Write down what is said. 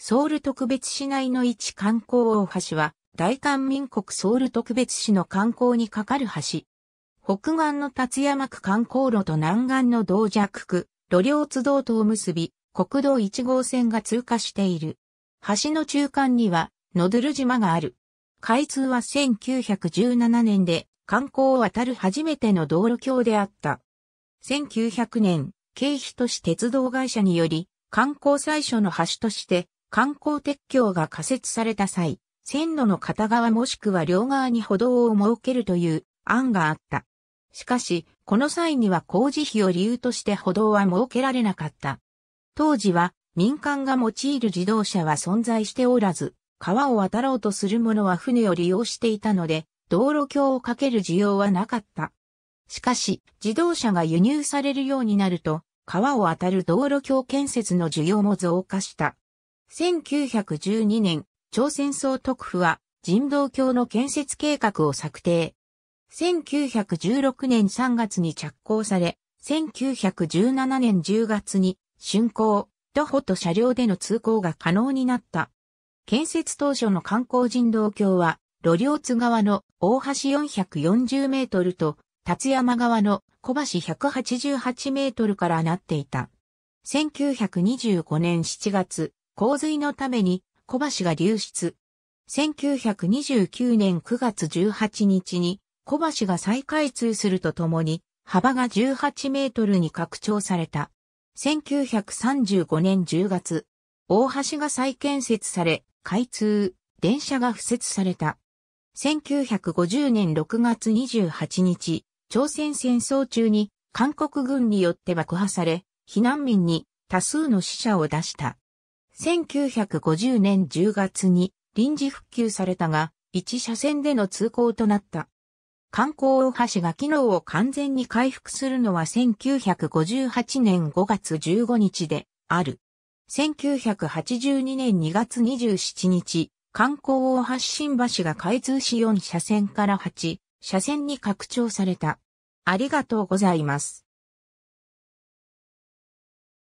ソウル特別市内の一観光大橋は、大韓民国ソウル特別市の観光にかかる橋。北岸の立山区観光路と南岸の道弱区、路両津道とを結び、国道1号線が通過している。橋の中間には、ノドゥル島がある。開通は1917年で、観光を渡る初めての道路橋であった。1900年、経費都市鉄道会社により、観光最初の橋として、観光鉄橋が仮設された際、線路の片側もしくは両側に歩道を設けるという案があった。しかし、この際には工事費を理由として歩道は設けられなかった。当時は民間が用いる自動車は存在しておらず、川を渡ろうとする者は船を利用していたので、道路橋をかける需要はなかった。しかし、自動車が輸入されるようになると、川を渡る道路橋建設の需要も増加した。1912年、朝鮮総督府は人道橋の建設計画を策定。1916年3月に着工され、1917年10月に竣工、徒歩と車両での通行が可能になった。建設当初の観光人道橋は、路両津川の大橋440メートルと、立山川の小橋188メートルからなっていた。1925年7月、洪水のために小橋が流出。1929年9月18日に小橋が再開通するとともに幅が18メートルに拡張された。1935年10月、大橋が再建設され、開通、電車が付設された。1950年6月28日、朝鮮戦争中に韓国軍によって爆破され、避難民に多数の死者を出した。1950年10月に臨時復旧されたが、1車線での通行となった。観光大橋が機能を完全に回復するのは1958年5月15日である。1982年2月27日、観光大橋新橋が開通し4車線から8車線に拡張された。ありがとうございます。